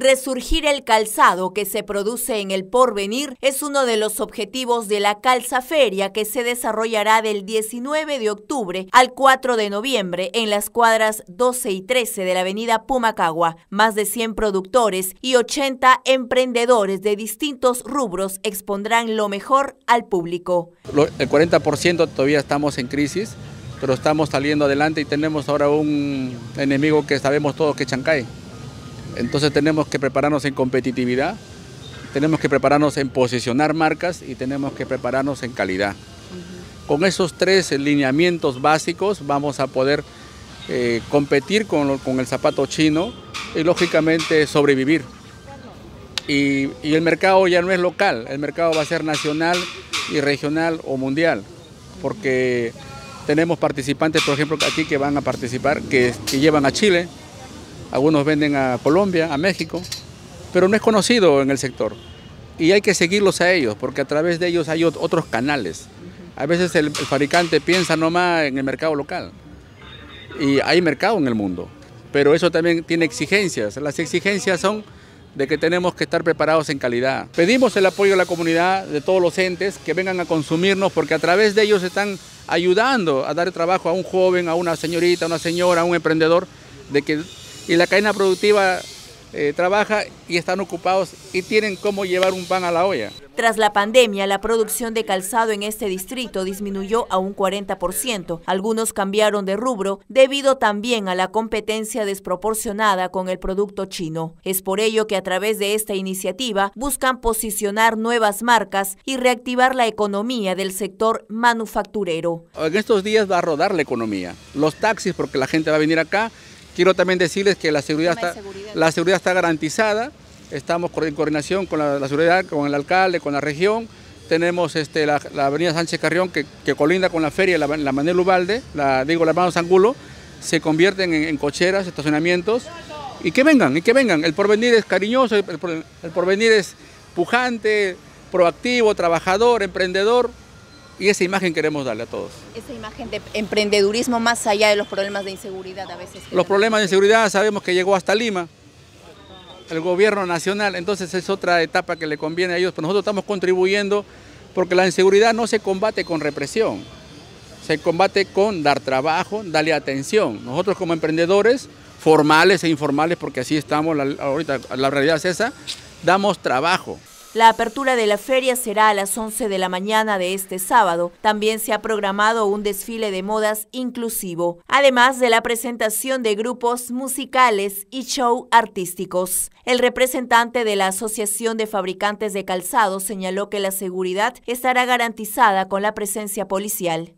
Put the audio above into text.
Resurgir el calzado que se produce en el porvenir es uno de los objetivos de la calzaferia que se desarrollará del 19 de octubre al 4 de noviembre en las cuadras 12 y 13 de la avenida Pumacagua. Más de 100 productores y 80 emprendedores de distintos rubros expondrán lo mejor al público. El 40% todavía estamos en crisis, pero estamos saliendo adelante y tenemos ahora un enemigo que sabemos todos que es Chancay. Entonces tenemos que prepararnos en competitividad, tenemos que prepararnos en posicionar marcas y tenemos que prepararnos en calidad. Con esos tres lineamientos básicos vamos a poder eh, competir con, el zapato chino y lógicamente sobrevivir. Y, el mercado ya no es local, el mercado va a ser nacional y regional o mundial, porque tenemos participantes, por ejemplo, aquí que van a participar, que llevan a Chile, algunos venden a Colombia, a México, pero no es conocido en el sector. Y hay que seguirlos a ellos, porque a través de ellos hay otros canales. A veces el, fabricante piensa nomás en el mercado local. Y hay mercado en el mundo, pero eso también tiene exigencias. Las exigencias son de que tenemos que estar preparados en calidad. Pedimos el apoyo de la comunidad, de todos los entes, que vengan a consumirnos, porque a través de ellos están ayudando a dar trabajo a un joven, a una señorita, a una señora, a un emprendedor, de que y la cadena productiva eh, trabaja y están ocupados y tienen cómo llevar un pan a la olla. Tras la pandemia, la producción de calzado en este distrito disminuyó a un 40%. Algunos cambiaron de rubro debido también a la competencia desproporcionada con el producto chino. Es por ello que a través de esta iniciativa buscan posicionar nuevas marcas y reactivar la economía del sector manufacturero. En estos días va a rodar la economía. Los taxis, porque la gente va a venir acá, Quiero también decirles que la seguridad, está, La seguridad está garantizada, estamos en coordinación con la, seguridad, con el alcalde, con la región. Tenemos este, la, avenida Sánchez Carrión que, colinda con la feria, la, la Manuel Ubalde, la, digo, la hermano Angulo, se convierten en, en cocheras, estacionamientos y que vengan, y que vengan. El porvenir es cariñoso, el, porvenir es pujante, proactivo, trabajador, emprendedor. Y esa imagen queremos darle a todos. Esa imagen de emprendedurismo más allá de los problemas de inseguridad a veces. Los problemas de inseguridad sabemos que llegó hasta Lima, el gobierno nacional, entonces es otra etapa que le conviene a ellos, pero nosotros estamos contribuyendo porque la inseguridad no se combate con represión, se combate con dar trabajo, darle atención. Nosotros como emprendedores, formales e informales, porque así estamos, ahorita la realidad es esa, damos trabajo. La apertura de la feria será a las 11 de la mañana de este sábado. También se ha programado un desfile de modas inclusivo, además de la presentación de grupos musicales y show artísticos. El representante de la Asociación de Fabricantes de Calzado señaló que la seguridad estará garantizada con la presencia policial.